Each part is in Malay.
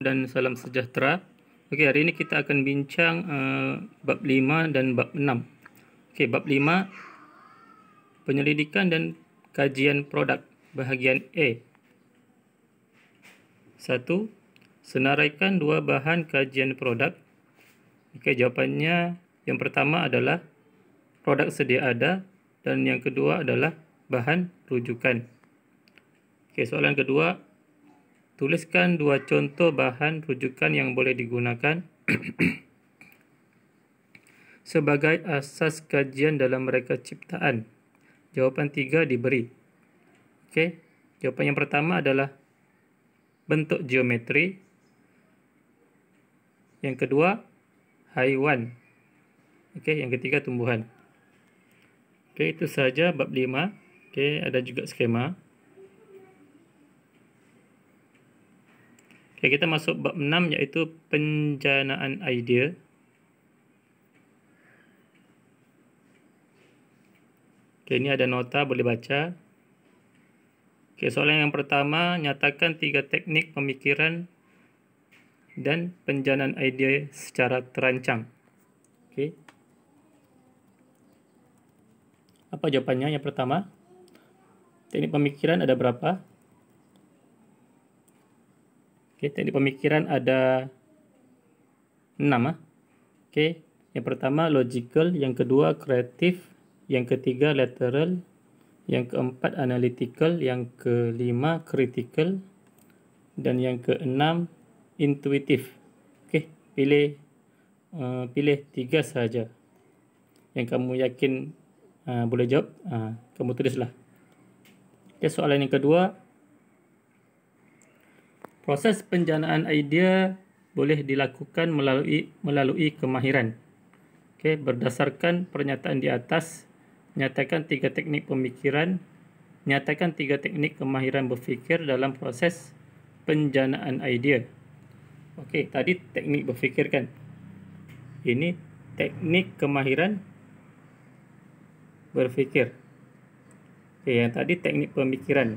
dan salam sejahtera. Okey, hari ini kita akan bincang uh, bab 5 dan bab 6. Okey, bab 5 penyelidikan dan kajian produk bahagian A. 1. Senaraikan dua bahan kajian produk. Okey, jawapannya yang pertama adalah produk sedia ada dan yang kedua adalah bahan rujukan. Okey, soalan kedua Tuliskan dua contoh bahan rujukan yang boleh digunakan sebagai asas kajian dalam mereka ciptaan. Jawapan tiga diberi. Okay. Jawapan yang pertama adalah bentuk geometri. Yang kedua, haiwan. Okay. Yang ketiga, tumbuhan. Okay, itu saja bab lima. Okay, ada juga skema. Skema. Okay, kita masuk bab 6 iaitu penjanaan idea. Okay, ini ada nota boleh baca. Okay, soalan yang pertama, nyatakan tiga teknik pemikiran dan penjanaan idea secara terancang. Okay. Apa jawapannya yang pertama? Teknik pemikiran ada berapa? Berapa? Okey, teknik pemikiran ada enam, ah. Okey, yang pertama logical, yang kedua kreatif, yang ketiga lateral, yang keempat analytical, yang kelima critical dan yang keenam intuitif. Okay, pilih uh, pilih tiga saja. Yang kamu yakin uh, boleh jawab, uh, kamu tulislah. Okay, soalan yang kedua, Proses penjanaan idea boleh dilakukan melalui melalui kemahiran. Okey, berdasarkan pernyataan di atas, nyatakan tiga teknik pemikiran, nyatakan tiga teknik kemahiran berfikir dalam proses penjanaan idea. Okey, tadi teknik berfikir kan. Ini teknik kemahiran berfikir. Okey, yang tadi teknik pemikiran.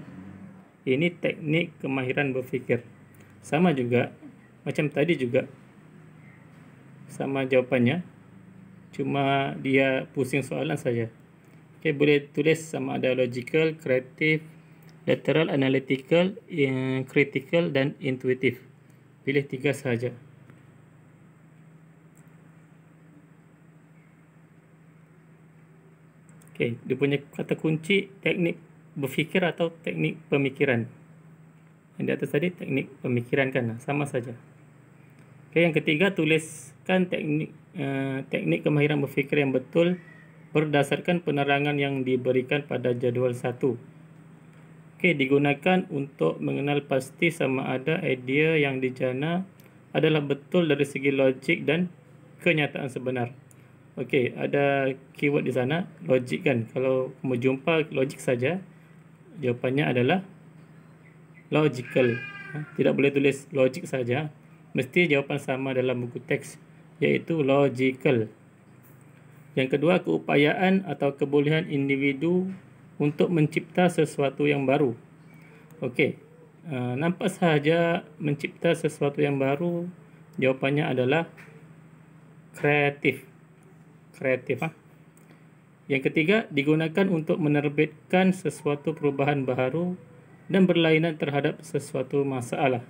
Ini teknik kemahiran berfikir sama juga macam tadi juga sama jawapannya cuma dia pusing soalan saja Okay, boleh tulis sama ada logical kreatif, lateral analytical critical dan intuitif. pilih tiga saja Okay, dia punya kata kunci teknik berfikir atau teknik pemikiran yang di atas tadi teknik pemikiran pemikirankan sama saja. Okay, yang ketiga tuliskan teknik uh, teknik kemahiran berfikir yang betul berdasarkan penerangan yang diberikan pada jadual satu. Okay digunakan untuk mengenal pasti sama ada idea yang dijana adalah betul dari segi logik dan kenyataan sebenar. Okey, ada keyword di sana logik kan. Kalau mau jumpa logik saja jawapannya adalah logical. Ha? Tidak boleh tulis logic saja. Mesti jawapan sama dalam buku teks, iaitu logical. Yang kedua, keupayaan atau kebolehan individu untuk mencipta sesuatu yang baru. Okey, ha, nampak sahaja mencipta sesuatu yang baru, jawapannya adalah kreatif. Kreatif, ha? Yang ketiga, digunakan untuk menerbitkan sesuatu perubahan baru dan berlainan terhadap sesuatu masalah.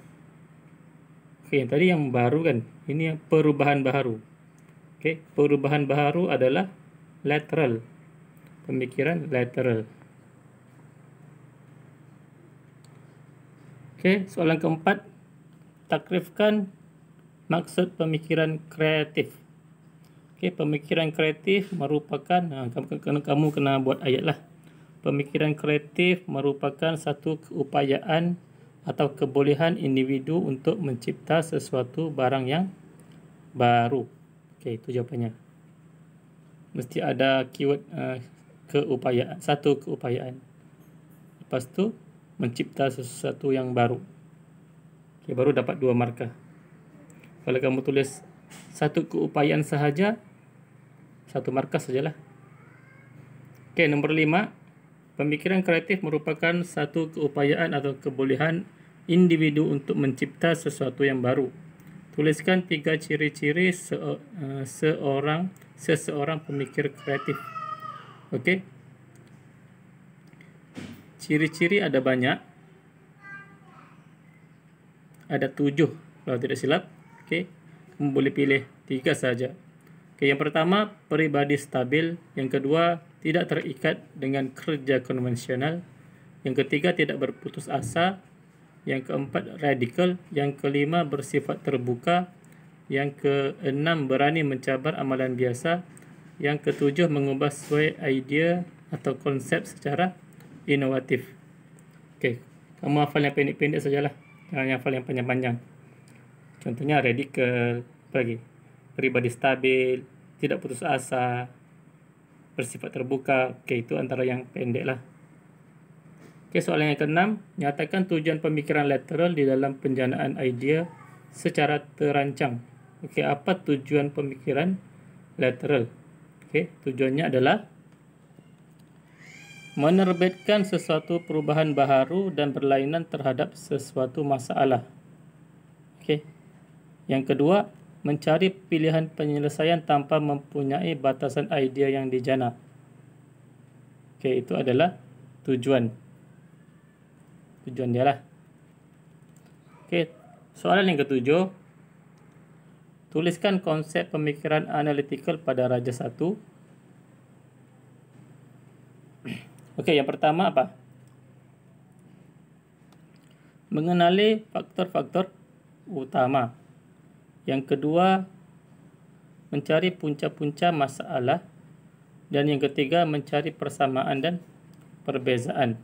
Okey, yang tadi yang baru kan? Ini yang perubahan baru. Okey, perubahan baru adalah lateral. Pemikiran lateral. Okey, soalan keempat. Takrifkan maksud pemikiran kreatif. Okey, pemikiran kreatif merupakan, ha, kamu, kamu kena buat ayat lah pemikiran kreatif merupakan satu keupayaan atau kebolehan individu untuk mencipta sesuatu barang yang baru. Okey, itu jawapannya. Mesti ada keyword uh, eh, keupayaan, satu keupayaan. Lepas tu mencipta sesuatu yang baru. Okey, baru dapat dua markah. Kalau kamu tulis satu keupayaan sahaja, satu markah sajalah. Okey, nombor lima. Pemikiran kreatif merupakan satu keupayaan atau kebolehan individu untuk mencipta sesuatu yang baru. Tuliskan tiga ciri-ciri se- eh, seorang seseorang pemikir kreatif. Okey. Ciri-ciri ada banyak. Ada tujuh kalau tidak silap. Okey. Kamu boleh pilih tiga saja. Okey, yang pertama, peribadi stabil. Yang kedua, tidak terikat dengan kerja konvensional, yang ketiga tidak berputus asa, yang keempat radikal, yang kelima bersifat terbuka, yang keenam berani mencabar amalan biasa, yang ketujuh mengubah sesuai idea atau konsep secara inovatif. Okey, kamu hafal yang pendek-pendek sajalah. Jangan yang hafal yang panjang-panjang. Contohnya radikal, apa lagi? Peribadi stabil, tidak putus asa, bersifat terbuka. Okey, itu antara yang pendek lah. Okey, soalan yang keenam, nyatakan tujuan pemikiran lateral di dalam penjanaan idea secara terancang. Okey, apa tujuan pemikiran lateral? Okey, tujuannya adalah menerbitkan sesuatu perubahan baharu dan berlainan terhadap sesuatu masalah. Okey. Yang kedua, mencari pilihan penyelesaian tanpa mempunyai batasan idea yang dijana. Okey, itu adalah tujuan. Tujuan dia lah. Okey, soalan yang ketujuh. Tuliskan konsep pemikiran analytical pada Raja satu. Okey, yang pertama apa? Mengenali faktor-faktor Utama. Yang kedua, mencari punca-punca masalah. Dan yang ketiga, mencari persamaan dan perbezaan.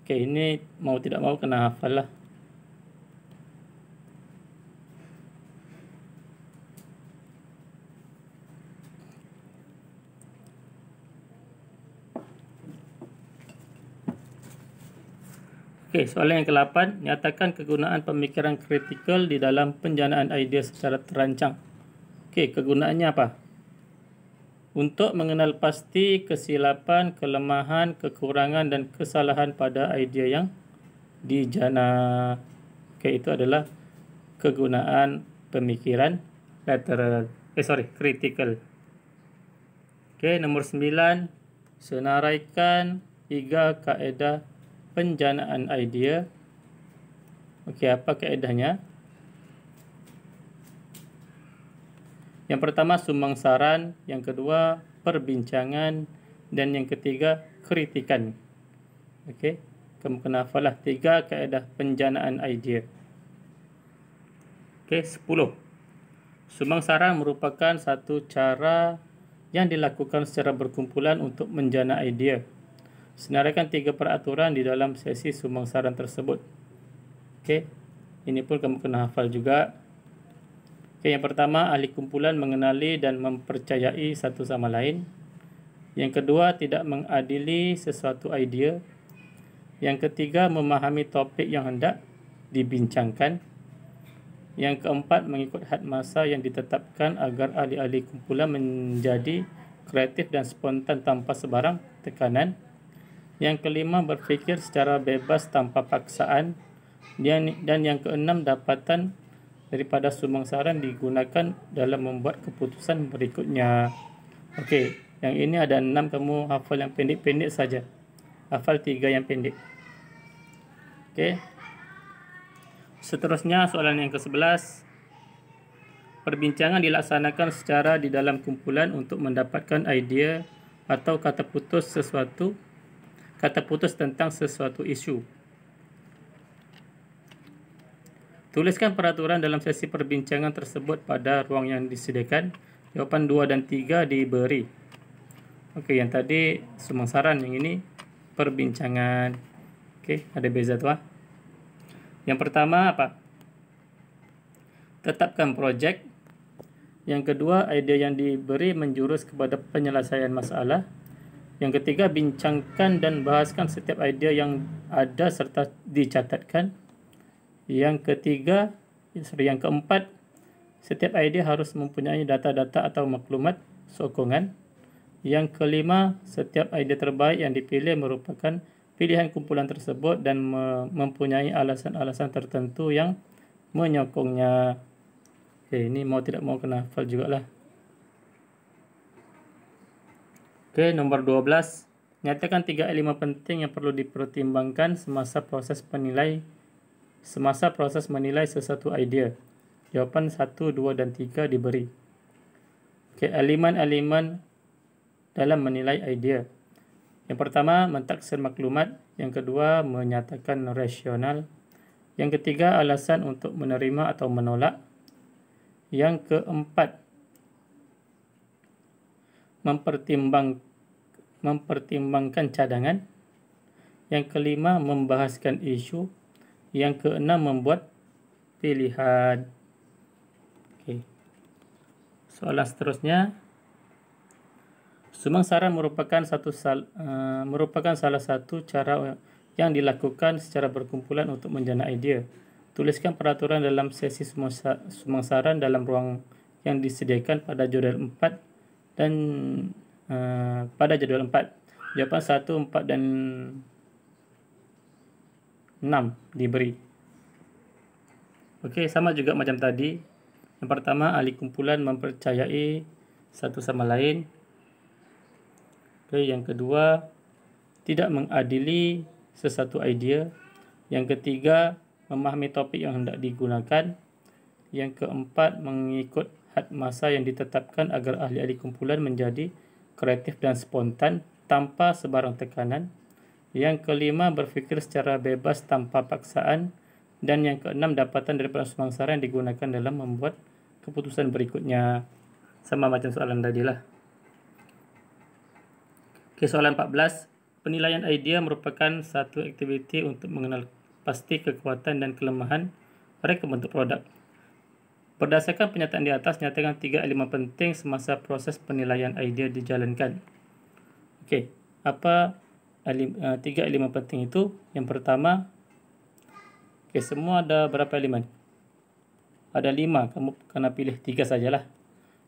Oke, ini mau tidak mau kena hafal lah. Okey, soalan yang ke-8, nyatakan kegunaan pemikiran kritikal di dalam penjanaan idea secara terancang. Okey, kegunaannya apa? Untuk mengenal pasti kesilapan, kelemahan, kekurangan dan kesalahan pada idea yang dijana. Okey, itu adalah kegunaan pemikiran lateral. Eh, sorry, kritikal. Okey, nombor 9, senaraikan tiga kaedah penjanaan idea. Okey, apa kaedahnya? Yang pertama sumbang saran, yang kedua perbincangan dan yang ketiga kritikan. Okey, kamu kena hafalah tiga kaedah penjanaan idea. Okey, Sumbang saran merupakan satu cara yang dilakukan secara berkumpulan untuk menjana idea senaraikan tiga peraturan di dalam sesi sumbang saran tersebut. Okey. Ini pun kamu kena hafal juga. Okey, yang pertama ahli kumpulan mengenali dan mempercayai satu sama lain. Yang kedua tidak mengadili sesuatu idea. Yang ketiga memahami topik yang hendak dibincangkan. Yang keempat mengikut had masa yang ditetapkan agar ahli-ahli kumpulan menjadi kreatif dan spontan tanpa sebarang tekanan. Yang kelima, berfikir secara bebas tanpa paksaan. Dan, yang keenam, dapatan daripada sumbang saran digunakan dalam membuat keputusan berikutnya. Okey, yang ini ada enam kamu hafal yang pendek-pendek saja. Hafal tiga yang pendek. Okey. Seterusnya, soalan yang ke-11. Perbincangan dilaksanakan secara di dalam kumpulan untuk mendapatkan idea atau kata putus sesuatu kata putus tentang sesuatu isu. Tuliskan peraturan dalam sesi perbincangan tersebut pada ruang yang disediakan. Jawapan 2 dan 3 diberi. Okey, yang tadi sumbang saran yang ini perbincangan. Okey, ada beza tu ah. Yang pertama apa? Tetapkan projek. Yang kedua, idea yang diberi menjurus kepada penyelesaian masalah. Yang ketiga, bincangkan dan bahaskan setiap idea yang ada serta dicatatkan. Yang ketiga, eh, sorry, yang keempat, setiap idea harus mempunyai data-data atau maklumat sokongan. Yang kelima, setiap idea terbaik yang dipilih merupakan pilihan kumpulan tersebut dan mempunyai alasan-alasan tertentu yang menyokongnya. Okay, eh, ini mau tidak mau kena fail juga lah. Okey, nombor 12. Nyatakan tiga elemen penting yang perlu dipertimbangkan semasa proses penilai semasa proses menilai sesuatu idea. Jawapan 1, 2 dan 3 diberi. Okey, elemen-elemen dalam menilai idea. Yang pertama, mentaksir maklumat. Yang kedua, menyatakan rasional. Yang ketiga, alasan untuk menerima atau menolak. Yang keempat, mempertimbangkan mempertimbangkan cadangan. Yang kelima, membahaskan isu. Yang keenam, membuat pilihan. Okay. Soalan seterusnya. Sumang saran merupakan, satu sal, uh, merupakan salah satu cara yang dilakukan secara berkumpulan untuk menjana idea. Tuliskan peraturan dalam sesi sumang saran dalam ruang yang disediakan pada jurnal 4 dan Eh, pada jadual 4 jawapan 1, 4 dan 6 diberi Okey sama juga macam tadi yang pertama ahli kumpulan mempercayai satu sama lain Okey yang kedua tidak mengadili sesuatu idea yang ketiga memahami topik yang hendak digunakan yang keempat mengikut had masa yang ditetapkan agar ahli-ahli kumpulan menjadi kreatif dan spontan tanpa sebarang tekanan. Yang kelima, berfikir secara bebas tanpa paksaan. Dan yang keenam, dapatan daripada sumangsara yang digunakan dalam membuat keputusan berikutnya. Sama macam soalan tadi lah. Okay, soalan 14. Penilaian idea merupakan satu aktiviti untuk mengenal pasti kekuatan dan kelemahan mereka bentuk produk. Berdasarkan pernyataan di atas, nyatakan tiga elemen penting semasa proses penilaian idea dijalankan. Okey, apa elemen, uh, eh, tiga elemen penting itu? Yang pertama, okay, semua ada berapa elemen? Ada lima, kamu kena pilih tiga sajalah.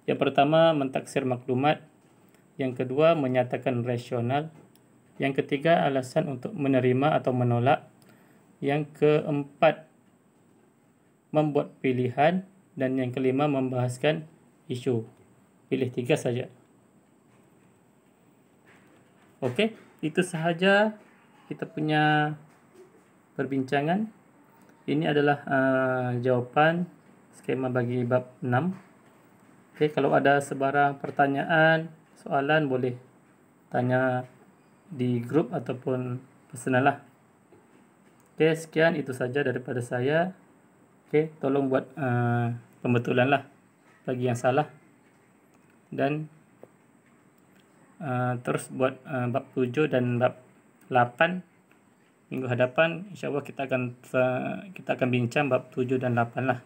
Yang pertama, mentaksir maklumat. Yang kedua, menyatakan rasional. Yang ketiga, alasan untuk menerima atau menolak. Yang keempat, membuat Pilihan dan yang kelima membahaskan isu. Pilih tiga saja. Okey, itu sahaja kita punya perbincangan. Ini adalah uh, jawapan skema bagi bab 6. Okey, kalau ada sebarang pertanyaan, soalan boleh tanya di grup ataupun personal lah. Okey, sekian itu saja daripada saya. Okey, tolong buat uh, pembetulan lah bagi yang salah dan uh, terus buat uh, bab 7 dan bab 8 minggu hadapan insyaallah kita akan uh, kita akan bincang bab 7 dan 8 lah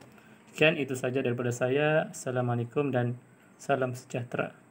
sekian itu saja daripada saya assalamualaikum dan salam sejahtera